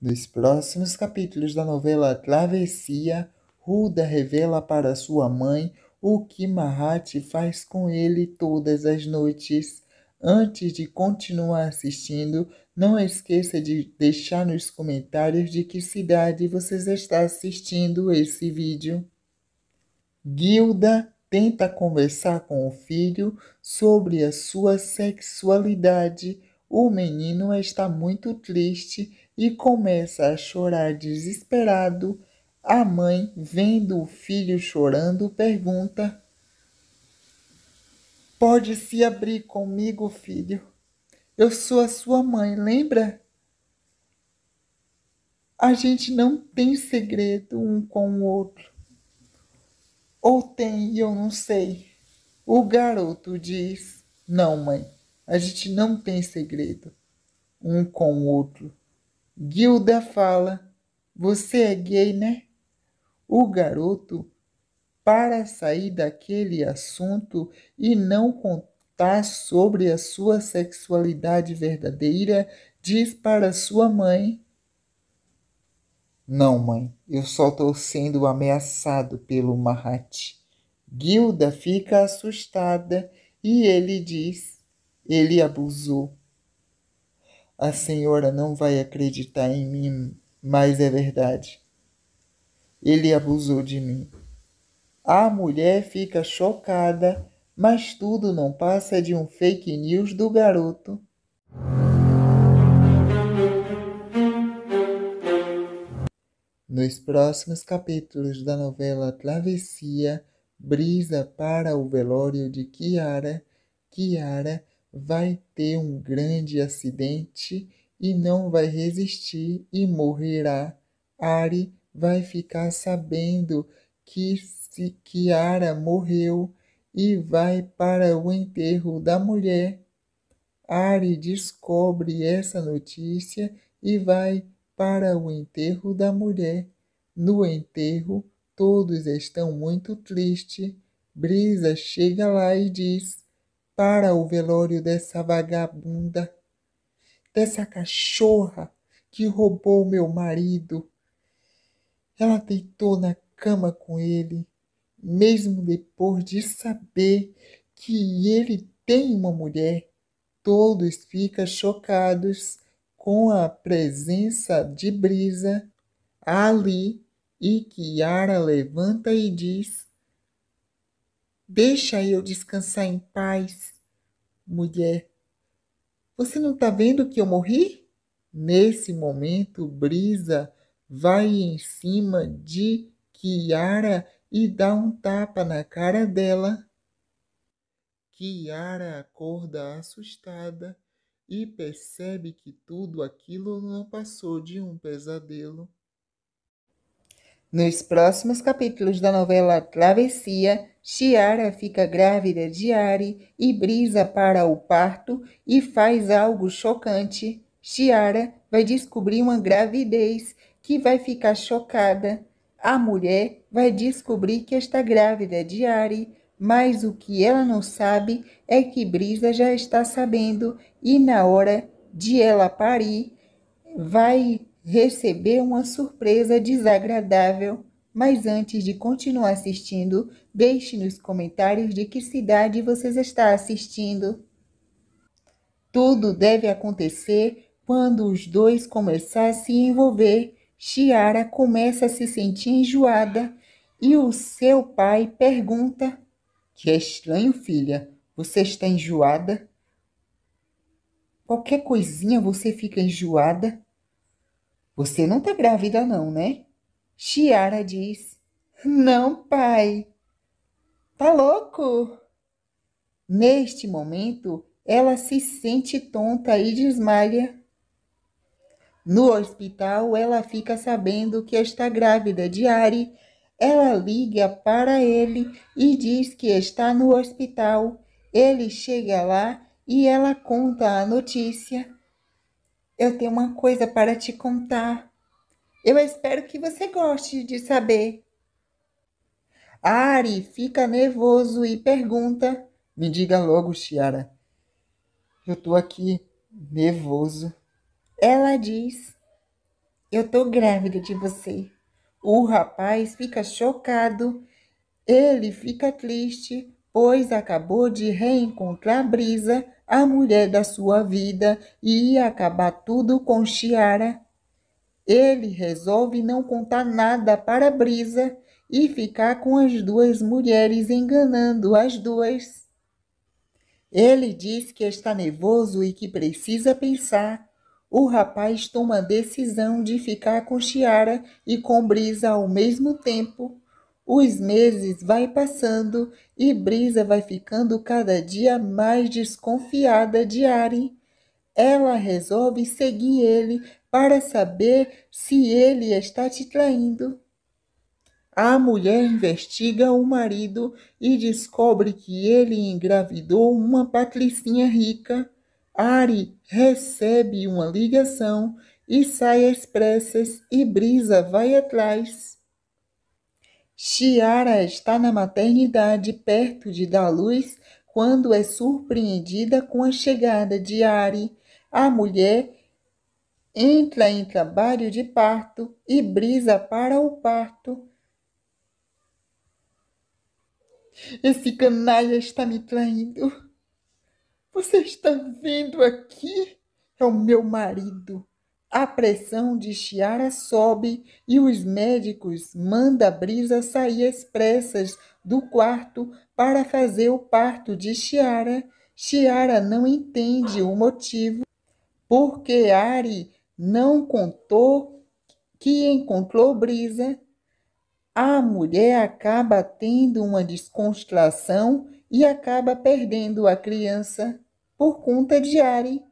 Nos próximos capítulos da novela Travessia, Ruda revela para sua mãe o que Mahat faz com ele todas as noites. Antes de continuar assistindo, não esqueça de deixar nos comentários de que cidade vocês está assistindo esse vídeo. Gilda tenta conversar com o filho sobre a sua sexualidade. O menino está muito triste e começa a chorar desesperado. A mãe, vendo o filho chorando, pergunta: Pode se abrir comigo, filho? Eu sou a sua mãe, lembra? A gente não tem segredo um com o outro. Ou tem e eu não sei. O garoto diz: Não, mãe, a gente não tem segredo um com o outro. Gilda fala: Você é gay, né? O garoto, para sair daquele assunto e não contar sobre a sua sexualidade verdadeira, diz para sua mãe: Não, mãe, eu só estou sendo ameaçado pelo Mahat. Gilda fica assustada e ele diz: Ele abusou a senhora não vai acreditar em mim, mas é verdade. Ele abusou de mim. A mulher fica chocada, mas tudo não passa de um fake news do garoto. Nos próximos capítulos da novela Travessia, Brisa para o velório de Kiara, Kiara vai ter um grande acidente e não vai resistir e morrerá. Ari vai ficar sabendo que se Kiara morreu e vai para o enterro da mulher. Ari descobre essa notícia e vai para o enterro da mulher. No enterro, todos estão muito tristes. Brisa chega lá e diz: para o velório dessa vagabunda, dessa cachorra que roubou meu marido. Ela deitou na cama com ele, mesmo depois de saber que ele tem uma mulher. Todos ficam chocados com a presença de Brisa ali e Kiara levanta e diz: Deixa eu descansar em paz. Mulher, você não está vendo que eu morri? Nesse momento, Brisa vai em cima de Kiara e dá um tapa na cara dela. Kiara acorda assustada e percebe que tudo aquilo não passou de um pesadelo. Nos próximos capítulos da novela Travessia, Chiara fica grávida de Ari e brisa para o parto e faz algo chocante. Chiara vai descobrir uma gravidez que vai ficar chocada. A mulher vai descobrir que está grávida de Ari, mas o que ela não sabe é que Brisa já está sabendo e na hora de ela parir, vai recebeu uma surpresa desagradável, mas antes de continuar assistindo, deixe nos comentários de que cidade você está assistindo. Tudo deve acontecer quando os dois começarem a se envolver. Chiara começa a se sentir enjoada e o seu pai pergunta: Que é estranho, filha, você está enjoada? Qualquer coisinha você fica enjoada? Você não tá grávida, não, né? Chiara diz: Não, pai. Tá louco? Neste momento, ela se sente tonta e desmaia. No hospital, ela fica sabendo que está grávida de Ari. Ela liga para ele e diz que está no hospital. Ele chega lá e ela conta a notícia. Eu tenho uma coisa para te contar. Eu espero que você goste de saber. Ari fica nervoso e pergunta: Me diga logo, Chiara. Eu tô aqui nervoso. Ela diz: Eu tô grávida de você. O rapaz fica chocado, ele fica triste, pois acabou de reencontrar Brisa, a mulher da sua vida, e ia acabar tudo com Chiara. Ele resolve não contar nada para Brisa e ficar com as duas mulheres enganando as duas. Ele diz que está nervoso e que precisa pensar. O rapaz toma a decisão de ficar com Chiara e com Brisa ao mesmo tempo. Os meses vai passando e Brisa vai ficando cada dia mais desconfiada de Ari. Ela resolve seguir ele para saber se ele está te traindo. A mulher investiga o marido e descobre que ele engravidou uma patricinha rica. Ari recebe uma ligação e sai às pressas e Brisa vai atrás. Chiara está na maternidade perto de dar luz quando é surpreendida com a chegada de Ari. A mulher entra em trabalho de parto e brisa para o parto. Esse canalha está me traindo. Você está vendo aqui? É o meu marido. A pressão de Chiara sobe e os médicos mandam Brisa sair às pressas do quarto para fazer o parto de Chiara. Chiara não entende o motivo porque Ari não contou que encontrou Brisa. A mulher acaba tendo uma desconstrução e acaba perdendo a criança por conta de Ari.